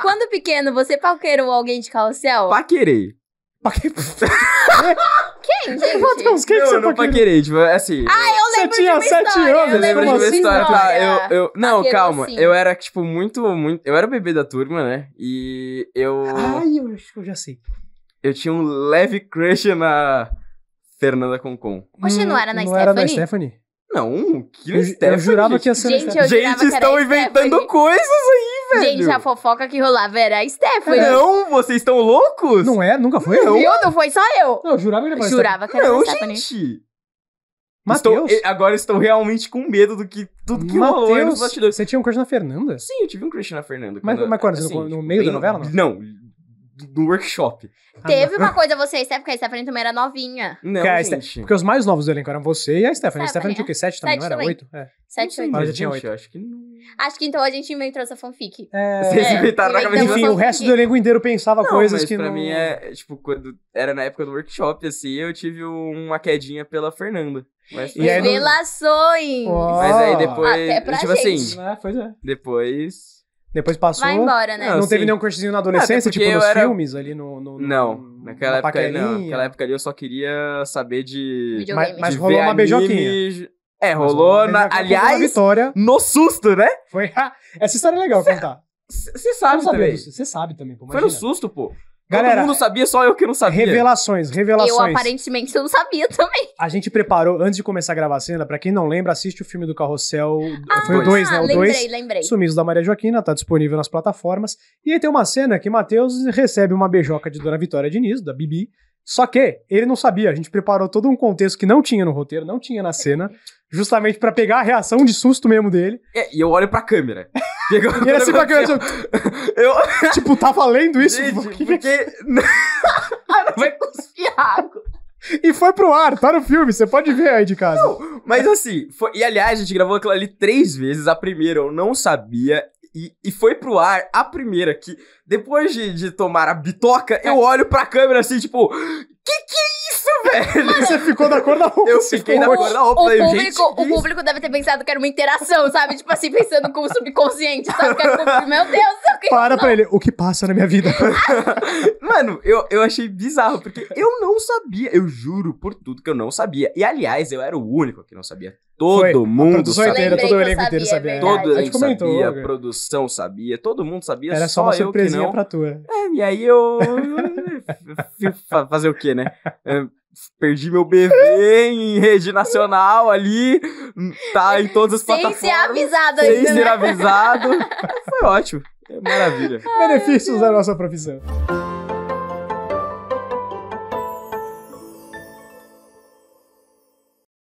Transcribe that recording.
Quando pequeno, você paquerou alguém de carrossel? Paquerei. Paquerei. Quem, gente? Matheus, quem que você eu não paquerei? Tipo, é assim... Ah, eu lembro você tinha sete anos, eu lembro de uma história. Tá, eu, eu, não, Paquerou calma. sim. Eu era, tipo, muito, muito... Eu era o bebê da turma, né? E eu... Ai, eu, acho que eu já sei. Eu tinha um leve crush na Fernanda Concon. Oxe, não hum, era na Não era na Stephanie? Não, que Eu, eu jurava que ia ser na Stephanie. Gente, estão inventando Stephanie. coisas aí velho. Gente, a fofoca que rolava era a Stephanie. Não, vocês estão loucos? Não é? Nunca foi? Não. Viu? Não foi só eu. Não, eu jurava que era a Jurava que era a Não, Stephanie. gente. Estou, Mateus? agora estou realmente com medo do que tudo que rolou aí nos Mateus, bastidores. você tinha um crush na Fernanda? Sim, eu tive um crush na Fernanda. Mas, quando- mas quando? assim, no, no tipo, meio da novela, não? Não, no workshop. Ah, Teve uma coisa, você e Stephanie, porque a Stephanie também era novinha. Não, Porque Ste- Porque os mais novos do elenco eram você e a Stephanie. A Stephanie tinha o quê? Sete também, não era? também. Oito? É. Sete, oito. Mas já tinha oito. eu acho que não. Acho que então a gente inventou essa fanfic. É, Vocês é, na cabeça Enfim, o resto do elenco inteiro pensava não, coisas mas que pra não... mim é, tipo, quando era na época do workshop, assim, eu tive uma quedinha pela Fernanda. Mas, e aí, Revelações! Mas aí depois. Até pra tipo assim, gente. assim. pois é. Depois. Depois passou. Vai embora, né? Não, não assim, teve nenhum crushzinho na adolescência, ah, tipo nos era... filmes ali no. no, no não, naquela na época, ali. Naquela época ali eu só queria saber de. Mas, mas de rolou uma beijoquinha. É, rolou, na, aliás, vitória. no susto, né? Foi a... Essa história é legal cê, contar. Você sabe também. Você sabe também, pô. Foi no susto, pô. Galera, Todo mundo sabia, só eu que não sabia. Revelações, revelações. Eu aparentemente eu não sabia também. A gente preparou, antes de começar a gravar a cena, pra quem não lembra, assiste o filme do Carrossel. Ah, foi o 2, né? O 2. Lembrei, dois, lembrei. Sumiso da Maria Joaquina, tá disponível nas plataformas. E aí tem uma cena que Matheus recebe uma beijoca de Dona Vitória Diniz, da Bibi, só que ele não sabia, a gente preparou todo um contexto que não tinha no roteiro, não tinha na cena, justamente para pegar a reação de susto mesmo dele. É, e eu olho pra câmera. e ele assim pra câmera. Eu... tipo, tava tá lendo isso? Gente, é porque. porque... não vai cuspir água. E foi pro ar, tá no filme, você pode ver aí de casa. Não, mas assim, foi... e aliás, a gente gravou aquilo ali três vezes. A primeira eu não sabia, e, e foi pro ar a primeira que, depois de, de tomar a bitoca, eu é. olho pra câmera assim, tipo, que que é isso, velho? Você ficou da cor da roupa. Eu fiquei da cor da roupa. O, falei, público, gente, o público deve ter pensado que era uma interação, sabe? Tipo assim, pensando com o subconsciente, sabe? Que era, meu Deus, quem Para não? pra ele, o que passa na minha vida? Mano, eu, eu achei bizarro, porque eu não sabia, eu juro por tudo que eu não sabia. E aliás, eu era o único que não sabia. Todo Foi. mundo sabia. Inteira, todo o elenco inteiro sabia. É todo elenco comentou, sabia, produção sabia, todo mundo sabia. Era só uma surpresinha não. pra tua. É. é, e aí eu. Fazer o quê, né? É, perdi meu bebê em rede nacional ali, hum, tá em todas as sem plataformas. Sem né? ser avisado Sem ser avisado. Foi ótimo. É maravilha. Benefícios da nossa profissão.